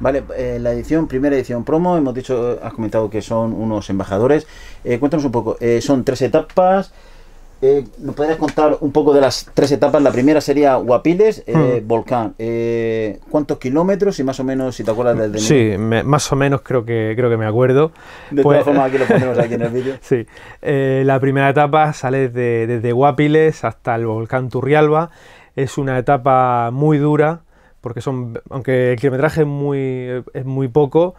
Vale, eh, la edición, primera edición promo, hemos dicho, has comentado que son unos embajadores. Eh, cuéntanos un poco, eh, son tres etapas. ¿Nos podrías contar un poco de las tres etapas? La primera sería Guapiles, hmm. Volcán. ¿Cuántos kilómetros? Y más o menos, si te acuerdas del... sí, más o menos creo que, creo que me acuerdo. De todas pues- formas, aquí lo ponemos aquí en el vídeo. Sí, la primera etapa sale de, desde Guapiles hasta el Volcán Turrialba. Es una etapa muy dura, porque son, aunque el kilometraje es muy, es muy poco,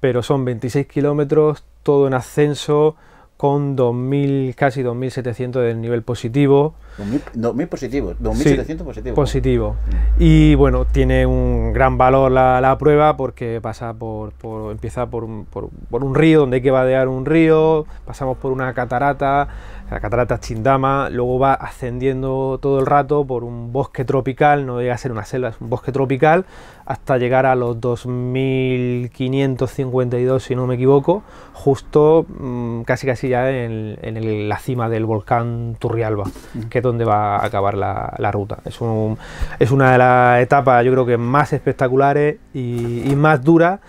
pero son 26 kilómetros, todo en ascenso, con 2000, casi 2.700 del nivel positivo. 2.700 positivo. Positivo. Mm. Y bueno, tiene un gran valor la, prueba porque pasa por, empieza por un, por, un, río donde hay que vadear un río, pasamos por una catarata, la catarata Chindama, luego va ascendiendo todo el rato por un bosque tropical, no llega a ser una selva, es un bosque tropical, hasta llegar a los 2.552, si no me equivoco, justo mm, casi casi ya en, la cima del volcán Turrialba, que es donde va a acabar la, la ruta. Es, una de las etapas, yo creo que más espectaculares y, más duras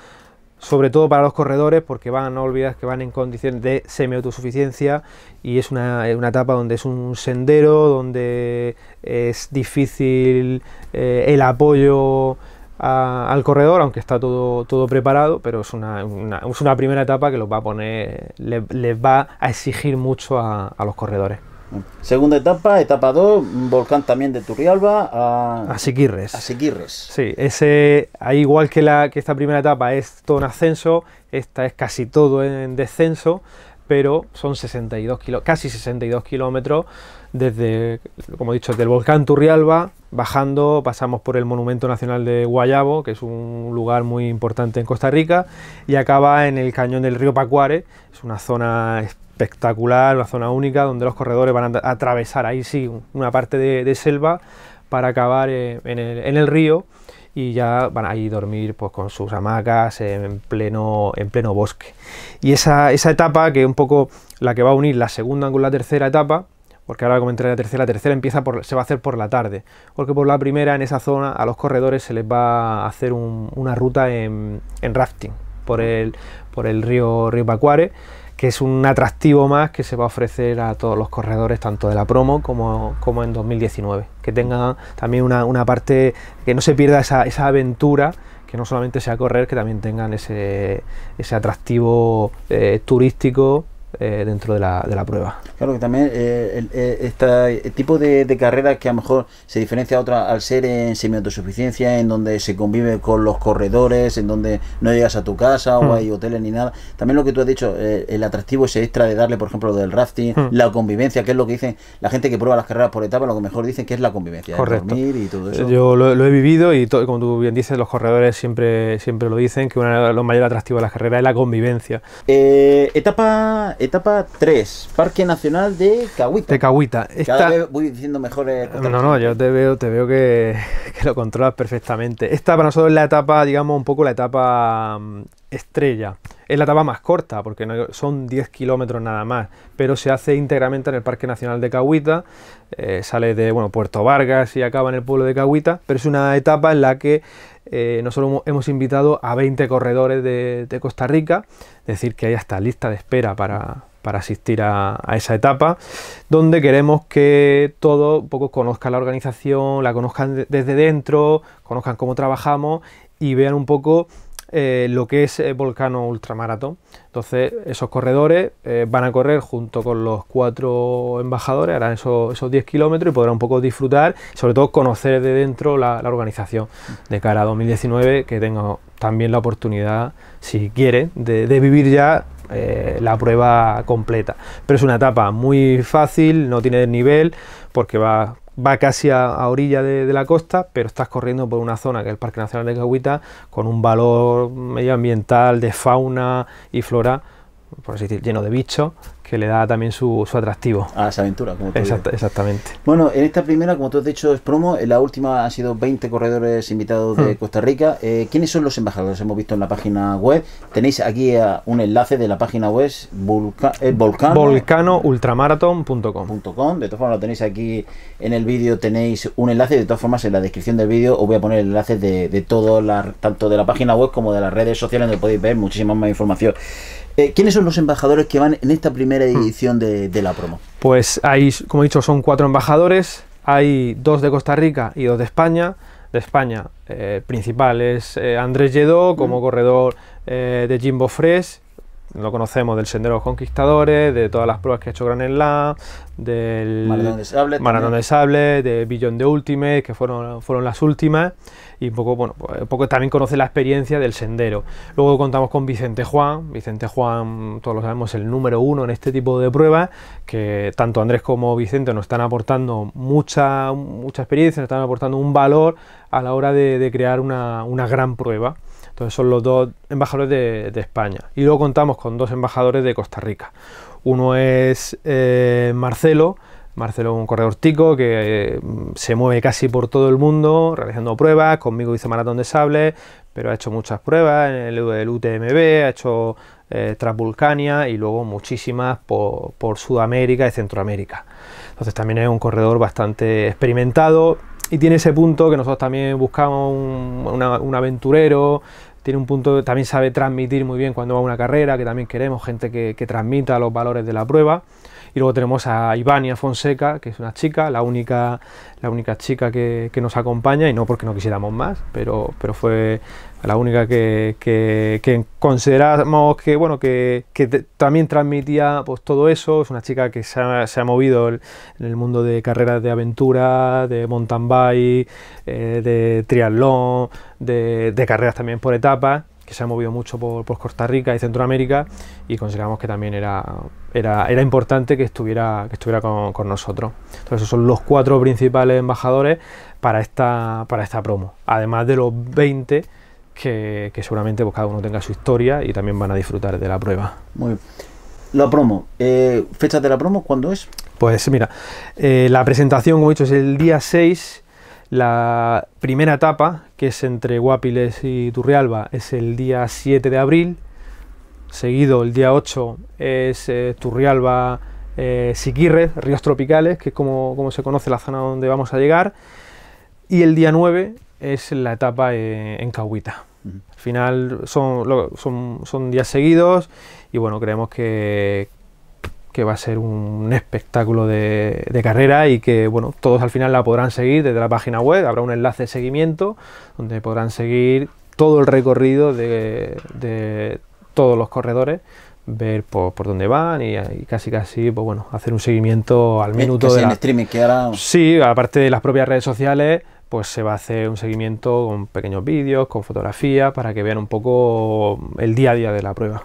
sobre todo para los corredores, porque van, no olvidas que van en condiciones de semi-autosuficiencia y es una, etapa donde es un sendero, donde es difícil eh, el apoyo al corredor, aunque está todo, todo preparado, pero es una, es una primera etapa que los va a poner, les, va a exigir mucho a, los corredores. Segunda etapa, etapa 2, volcán también de Turrialba a, Siquirres. A Sí, ese, igual que, la, que esta primera etapa es todo en ascenso, esta es casi todo en descenso, pero son 62 kilo, casi 62 kilómetros desde, como he dicho, del el volcán Turrialba, bajando, pasamos por el Monumento Nacional de Guayabo, que es un lugar muy importante en Costa Rica, y acaba en el cañón del río Pacuare, es una zona espectacular, una zona única, donde los corredores van a atravesar ahí sí una parte de, selva para acabar eh, en el río y ya van ahí a dormir pues, con sus hamacas en pleno, en pleno bosque. Y esa, etapa, que es un poco la que va a unir la segunda con la tercera etapa, porque ahora comentaré la tercera, la tercera empieza se va a hacer por la tarde, porque por la primera en esa zona a los corredores se les va a hacer una ruta en, rafting por el, por el río, río Pacuare que es un atractivo más que se va a ofrecer a todos los corredores, tanto de la promo como, en 2019. Que tengan también una, parte, que no se pierda esa, esa, aventura, que no solamente sea correr, que también tengan ese, atractivo eh, turístico eh, dentro de la, de la, prueba. Claro que también eh, el, este tipo de, carreras que a lo mejor se diferencia otra al ser en semi-autosuficiencia, en donde se convive con los corredores, en donde no llegas a tu casa o hmm. hay hoteles ni nada. También lo que tú has dicho, el atractivo ese extra de darle, por ejemplo, lo del rafting, hmm. la convivencia, que es lo que dicen la gente que prueba las carreras por etapa, lo que mejor dicen que es la convivencia, dormir y todo eso. Yo lo, he vivido y como tú bien dices, los corredores siempre, siempre lo dicen, que uno de los mayores atractivos de las carreras es la convivencia. etapa etapa 3, Parque Nacional de Cahuita. De Cahuita. Cada vez voy diciendo mejor. Eh, no, no, yo te veo, te veo que, lo controlas perfectamente. Esta para nosotros es la etapa, digamos, un poco la etapa mm, estrella. Es la etapa más corta, porque son 10 kilómetros nada más, pero se hace íntegramente en el Parque Nacional de Cahuita, eh, sale de bueno, Puerto Vargas y acaba en el pueblo de Cahuita, pero es una etapa en la que eh, nosotros hemos invitado a 20 corredores de, Costa Rica, es decir, que hay hasta lista de espera para, asistir a, esa etapa, donde queremos que todos poco conozcan la organización, la conozcan desde dentro, conozcan cómo trabajamos y vean un poco eh, lo que es eh, Volcano Ultramaratón... Entonces, esos corredores eh, van a correr junto con los cuatro embajadores, harán esos, 10 kilómetros y podrán un poco disfrutar, sobre todo conocer de dentro la, organización de cara a 2019, que tenga también la oportunidad, si quiere, de, vivir ya la prueba completa. Pero es una etapa muy fácil, no tiene nivel, porque va va casi a, orilla de, la costa, pero estás corriendo por una zona que es el Parque Nacional de Cahuita, con un valor medioambiental de fauna y flora, por así decir, lleno de bichos, que le da también su, atractivo. A esa aventura como Exactamente. Bueno, en esta primera, como tú has dicho, es promo. En la última han sido 20 corredores invitados de hmm. Costa Rica. Eh, ¿Quiénes son los embajadores? Hemos visto en la página web. Tenéis aquí eh, un enlace de la página web eh, Volcano. Volcanoultramarathon.com. De todas formas, lo tenéis aquí en el vídeo. Tenéis un enlace. De todas formas, en la descripción del vídeo os voy a poner el de, de todo tanto de la página web como de las redes sociales donde podéis ver muchísima más información. Eh, ¿Quiénes son los embajadores que van en esta primera? Hmm. edición de, la promo? Pues hay, como he dicho, son cuatro embajadores, hay dos de Costa Rica y dos de España. De España, eh, principal es eh, Andrés Lledó como hmm. corredor eh, de Jimbo Fresh lo conocemos del Sendero de los Conquistadores, de todas las pruebas que ha hecho Gran del Maratón de Sable, de, Billón de Ultimate, que fueron, fueron las últimas, y poco, bueno, pues, poco también conoce la experiencia del sendero. Luego contamos con Vicente Juan, Vicente Juan, todos lo sabemos, el número uno en este tipo de pruebas, que tanto Andrés como Vicente nos están aportando mucha, mucha experiencia, nos están aportando un valor a la hora de, de crear una, una gran prueba. Entonces son los dos embajadores de, España. Y luego contamos con dos embajadores de Costa Rica. Uno es eh, Marcelo, Marcelo, Marcelo un corredor tico que mm, se mueve casi por todo el mundo realizando pruebas, conmigo hizo maratón de sable, pero ha hecho muchas pruebas en el, UTMB, ha hecho eh, Transvulcania y luego muchísimas por, Sudamérica y Centroamérica. Entonces también es un corredor bastante experimentado y tiene ese punto que nosotros también buscamos un aventurero, tiene un punto, también sabe transmitir muy bien cuando va a una carrera, que también queremos gente que, que transmita los valores de la prueba. Y luego tenemos a Ivania Fonseca, que es una chica, la única la única chica que, nos acompaña, y no porque no quisiéramos más, pero, pero fue la única que, que, consideramos que, bueno, que, también transmitía pues, todo eso. Es una chica que se ha, movido en el mundo de carreras de aventura, de mountain bike, eh, de triatlón, de carreras también por etapas que se ha movido mucho por, Costa Rica y Centroamérica y consideramos que también era, era, importante que estuviera, que estuviera con, nosotros. Entonces esos son los cuatro principales embajadores para esta, para esta promo, además de los 20 que, seguramente pues, cada uno tenga su historia y también van a disfrutar de la prueba. Muy bien. La promo, ¿Fecha ¿fechas de la promo cuándo es? Pues mira, eh, la presentación, como he dicho, es el día 6 la primera etapa, que es entre Guapiles y Turrialba, es el día 7 de abril. Seguido el día 8 es eh, Turrialba, siquirre eh, Siquirres, Ríos Tropicales, que es como, se conoce la zona donde vamos a llegar. Y el día 9 es la etapa eh, en Cahuita. Al final son, son, son días seguidos y bueno, creemos que, que va a ser un espectáculo de, carrera y que bueno, todos al final la podrán seguir desde la página web, habrá un enlace de seguimiento donde podrán seguir todo el recorrido de, todos los corredores, ver por, dónde van y, casi casi pues bueno, hacer un seguimiento al minuto de streaming que ahora... Sí, aparte de las propias redes sociales, pues se va a hacer un seguimiento con pequeños vídeos, con fotografías para que vean un poco el día a día de la prueba.